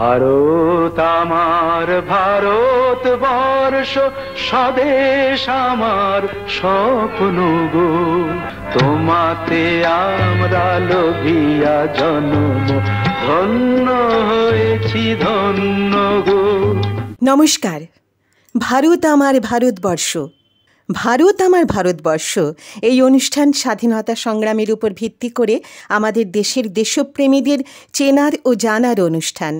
ভারত আমার ভারত বর্ষ স্বদেশ আমার স্বপ্ন গো তোমাতে আমরা লোভিয়া জন্ম ধন্য হয়েছি ধন্য গো নমস্কার ভারত আমার ভারতবর্ষ ভারত আমার ভারতবর্ষ এই অনুষ্ঠান স্বাধীনতা সংগ্রামের উপর ভিত্তি করে আমাদের দেশের দেশপ্রেমীদের চেনার ও জানার অনুষ্ঠান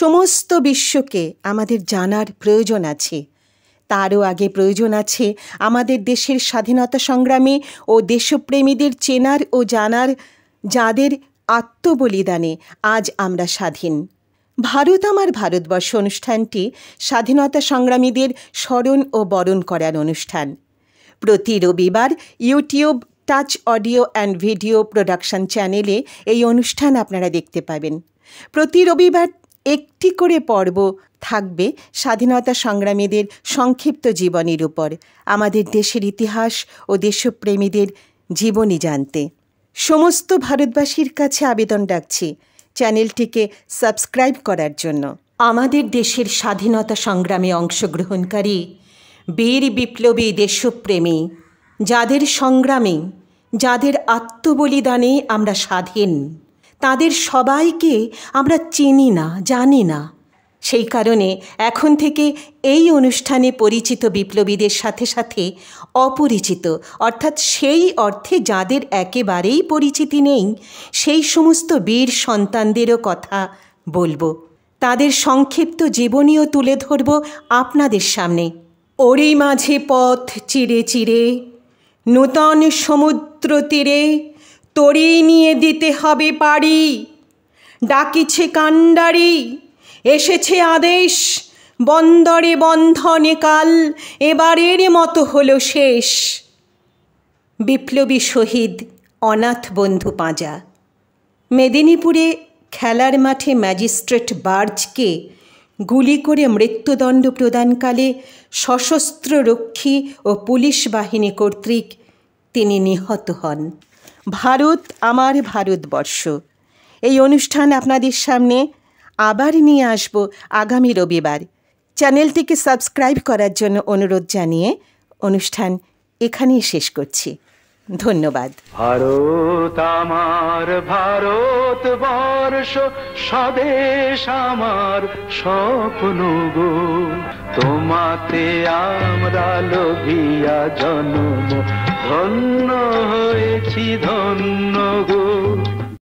সমস্ত বিশ্বকে আমাদের জানার প্রয়োজন আছে তারও আগে প্রয়োজন আছে আমাদের দেশের স্বাধীনতা সংগ্রামে ও দেশপ্রেমীদের চেনার ও জানার যাদের আত্মবলিদানে আজ আমরা স্বাধীন ভারত আমার ভারতবর্ষ অনুষ্ঠানটি স্বাধীনতা সংগ্রামীদের স্মরণ ও বরণ করার অনুষ্ঠান প্রতি রবিবার YouTube touch audio and video production চ্যানেলে এই অনুষ্ঠান আপনারা দেখতে পাবেন প্রতি রবিবার একটি করে পর্ব থাকবে স্বাধীনতা সংগ্রামীদের সংক্ষিপ্ত জীবনের উপর আমাদের দেশের ইতিহাস ও দেশপ্রেমীদের জীবনী জানতে সমস্ত ভারতবাসীর কাছে আবেদন ডাকছি চ্যানেলটিকে সাবস্ক্রাইব করার জন্য আমাদের দেশের স্বাধীনতা সংগ্রামে অংশগ্রহণকারী বীর বিপ্লবী দেশপ্রেমী যাদের সংগ্রামে যাদের আত্মবলিদানে আমরা স্বাধীন তাদের সবাইকে আমরা চিনি না জানি না সেই কারণে এখন থেকে এই অনুষ্ঠানে পরিচিত বিপ্লবীদের সাথে সাথে অপরিচিত অর্থাৎ সেই অর্থে যাদের একেবারেই পরিচিতি নেই সেই সমস্ত বীর সন্তানদেরও কথা বলবো তাদের সংক্ষিপ্ত জীবনীও তুলে ধরব আপনাদের সামনে ওরে মাঝে পথ চিরে চিরে নূতন সমুদ্র তীরে তোরেই নিয়ে দিতে হবে পারি ডাকিছে কাণ্ডারি এসেছে আদেশ বন্দরে বন্ধনে কাল এবারের মতো হলো শেষ বিপ্লবী শহীদ অনাথ বন্ধু পাঁজা মেদিনীপুরে খেলার মাঠে ম্যাজিস্ট্রেট বার্জকে গুলি করে মৃত্যুদণ্ড প্রদানকালে সশস্ত্র রক্ষী ও পুলিশ বাহিনী কর্তৃক তিনি নিহত হন ভারত আমার ভারতবর্ষ এই অনুষ্ঠান আপনাদের সামনে আবার নিয়ে আসব আগামী রবিবার চ্যানেলটিকে সাবস্ক্রাইব করার জন্য অনুরোধ জানিয়ে অনুষ্ঠান এখানেই শেষ করছি ধন্যবাদ ভারত আমার ভারত বর্ষ স্বদেশ আমার স্বপ্ন গো তোমাতে আমরা লোভিয়া জন্ম ধন্য হয়েছি ধন্য গো